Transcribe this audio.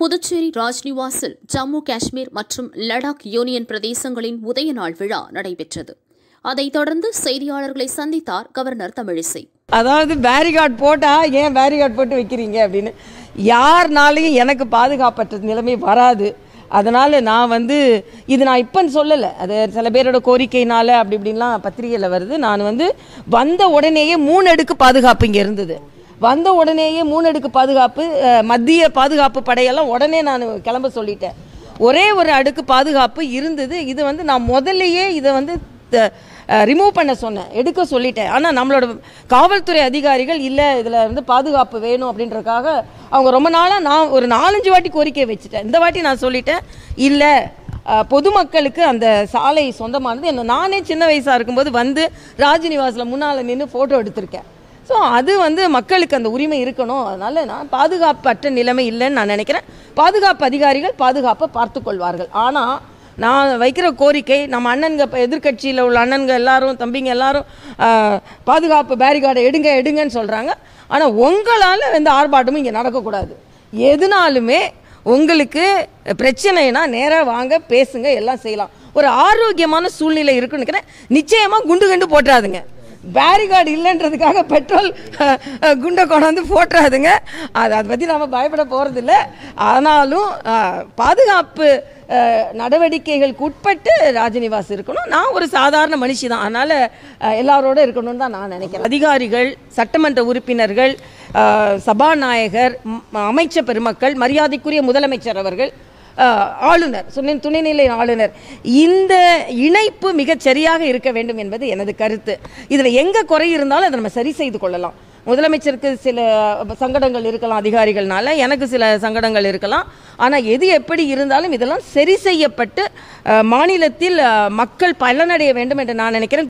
புதுச்சேரி ராஜ்நிவாசில் ஜம்மு காஷ்மீர் மற்றும் லடாக் யூனியன் பிரதேசங்களின் உதய நாள் விழா நடைபெற்றது அதைத் தொடர்ந்து செய்தியாளர்களை சந்தித்தார் கவர்னர் தமிழிசை அதாவது பேரிகார்டு போட்டா ஏன் பேரிகார்டு போட்டு வைக்கிறீங்க அப்படின்னு யார்னாலையும் எனக்கு பாதுகாப்பற்ற நிலைமை வராது அதனால் நான் வந்து இது நான் இப்போன்னு சொல்லலை அது சில பேரோட கோரிக்கையினால் அப்படி இப்படின்லாம் பத்திரிகையில் வருது நான் வந்து வந்த உடனேயே மூணு அடுக்கு பாதுகாப்பு இங்கே இருந்தது வந்த உடனேயே மூணடுக்கு பாதுகாப்பு மத்திய பாதுகாப்பு படையெல்லாம் உடனே நான் கிளம்ப சொல்லிட்டேன் ஒரே ஒரு அடுக்கு பாதுகாப்பு இருந்தது இது வந்து நான் முதல்லையே இதை வந்து ரிமூவ் பண்ண சொன்னேன் எடுக்க சொல்லிட்டேன் ஆனால் நம்மளோட காவல்துறை அதிகாரிகள் இல்லை இதில் வந்து பாதுகாப்பு வேணும் அப்படின்றக்காக அவங்க ரொம்ப நாளாக நான் ஒரு நாலஞ்சு வாட்டி கோரிக்கை வச்சுட்டேன் இந்த வாட்டி நான் சொல்லிட்டேன் இல்லை பொதுமக்களுக்கு அந்த சாலை சொந்தமானது என்ன நானே சின்ன வயசாக இருக்கும்போது வந்து ராஜ்நிவாஸில் முன்னால் நின்று ஃபோட்டோ எடுத்திருக்கேன் ஸோ அது வந்து மக்களுக்கு அந்த உரிமை இருக்கணும் அதனால் நான் பாதுகாப்பற்ற நிலைமை இல்லைன்னு நான் நினைக்கிறேன் பாதுகாப்பு அதிகாரிகள் பாதுகாப்பை பார்த்து கொள்வார்கள் ஆனால் நான் வைக்கிற கோரிக்கை நம்ம அண்ணன்க எதிர்கட்சியில் உள்ள அண்ணன்கள் எல்லாரும் தம்பிங்க எல்லாரும் பாதுகாப்பு பேரிகார்டை எடுங்க எடுங்கன்னு சொல்கிறாங்க ஆனால் உங்களால் எந்த ஆர்ப்பாட்டமும் இங்கே நடக்கக்கூடாது எதுனாலுமே உங்களுக்கு பிரச்சனைனா நேராக வாங்க பேசுங்க எல்லாம் செய்யலாம் ஒரு ஆரோக்கியமான சூழ்நிலை இருக்குன்னு நிச்சயமாக குண்டு கண்டு போட்டுறாதுங்க பேரிகார்டு இல்லைன்றதுக்காக பெட்ரோல் குண்டை கொண்டாந்து போட்டுறாதுங்க அது அதை பற்றி நாம் பயப்பட போகிறதில்ல ஆனாலும் பாதுகாப்பு நடவடிக்கைகளுக்கு உட்பட்டு ராஜ்நிவாஸ் இருக்கணும் நான் ஒரு சாதாரண மனுஷி தான் அதனால் எல்லாரோடு இருக்கணும்னு தான் நான் நினைக்கிறேன் அதிகாரிகள் சட்டமன்ற உறுப்பினர்கள் சபாநாயகர் அமைச்சர் பெருமக்கள் மரியாதைக்குரிய முதலமைச்சர் அவர்கள் ஆளுநர் சொன்னேன் துணைநிலை ஆளுநர் இந்த இணைப்பு மிகச் சரியாக இருக்க வேண்டும் என்பது எனது கருத்து இதில் எங்கே குறை இருந்தாலும் அதை நம்ம சரி செய்து கொள்ளலாம் முதலமைச்சருக்கு சில சங்கடங்கள் இருக்கலாம் அதிகாரிகள்னால எனக்கு சில சங்கடங்கள் இருக்கலாம் ஆனால் எது எப்படி இருந்தாலும் இதெல்லாம் சரி செய்யப்பட்டு மாநிலத்தில் மக்கள் பலனடைய வேண்டும் என்று நான் நினைக்கிறேன்